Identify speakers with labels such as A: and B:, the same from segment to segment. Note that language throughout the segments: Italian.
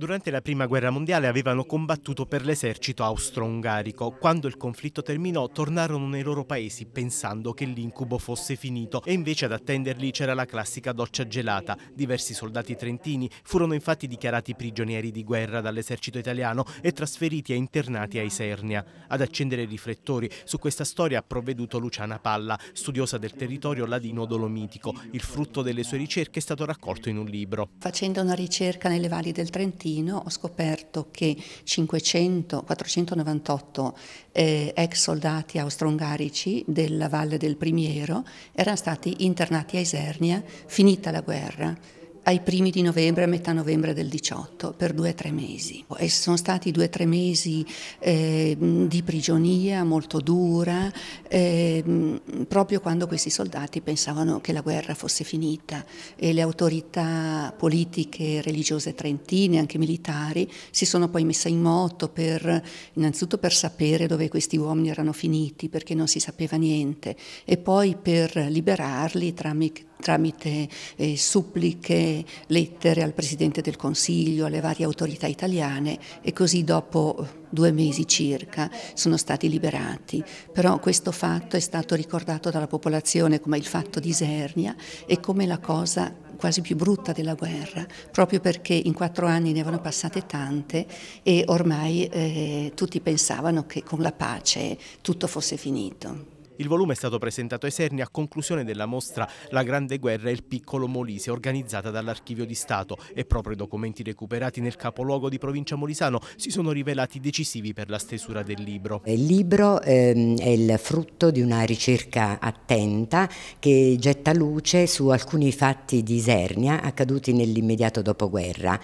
A: Durante la Prima Guerra Mondiale avevano combattuto per l'esercito austro-ungarico. Quando il conflitto terminò tornarono nei loro paesi pensando che l'incubo fosse finito e invece ad attenderli c'era la classica doccia gelata. Diversi soldati trentini furono infatti dichiarati prigionieri di guerra dall'esercito italiano e trasferiti e internati a Isernia. Ad accendere i riflettori su questa storia ha provveduto Luciana Palla, studiosa del territorio ladino-dolomitico. Il frutto delle sue ricerche è stato raccolto in un libro.
B: Facendo una ricerca nelle valli del Trentino Pechino ho scoperto che 500, 498 eh, ex soldati austro-ungarici della valle del Primiero erano stati internati a Isernia finita la guerra ai primi di novembre, a metà novembre del 18, per due o tre mesi. E sono stati due o tre mesi eh, di prigionia molto dura, eh, proprio quando questi soldati pensavano che la guerra fosse finita e le autorità politiche, religiose trentine, anche militari, si sono poi messe in moto per, innanzitutto per sapere dove questi uomini erano finiti, perché non si sapeva niente, e poi per liberarli tramite tramite eh, suppliche, lettere al Presidente del Consiglio, alle varie autorità italiane e così dopo due mesi circa sono stati liberati. Però questo fatto è stato ricordato dalla popolazione come il fatto di Isernia e come la cosa quasi più brutta della guerra, proprio perché in quattro anni ne erano passate tante e ormai eh, tutti pensavano che con la pace
A: tutto fosse finito. Il volume è stato presentato ai Serni a conclusione della mostra La Grande Guerra e il Piccolo Molise, organizzata dall'Archivio di Stato e proprio i documenti recuperati nel capoluogo di provincia molisano si sono rivelati decisivi per la stesura del libro.
C: Eh, il libro ehm, è il frutto di una ricerca attenta che getta luce su alcuni fatti di Isernia accaduti nell'immediato dopoguerra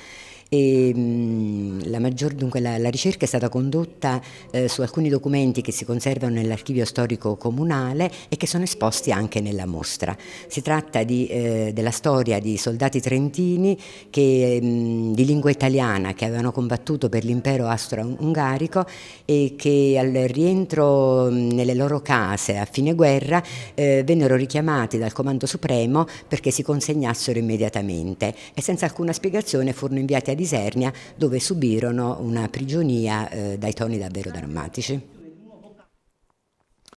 C: e, mh, la, maggior, dunque, la, la, ricerca è stata condotta eh, su alcuni documenti che si conservano nell'archivio storico comunale e che sono esposti anche nella mostra. Si tratta di, eh, della storia di soldati trentini che, mh, di lingua italiana che avevano combattuto per l'impero austro-ungarico e che al rientro mh, nelle loro case a fine guerra eh, vennero richiamati dal Comando Supremo perché si consegnassero immediatamente e senza alcuna spiegazione furono inviati a di Isernia dove subirono una prigionia eh, dai toni davvero drammatici.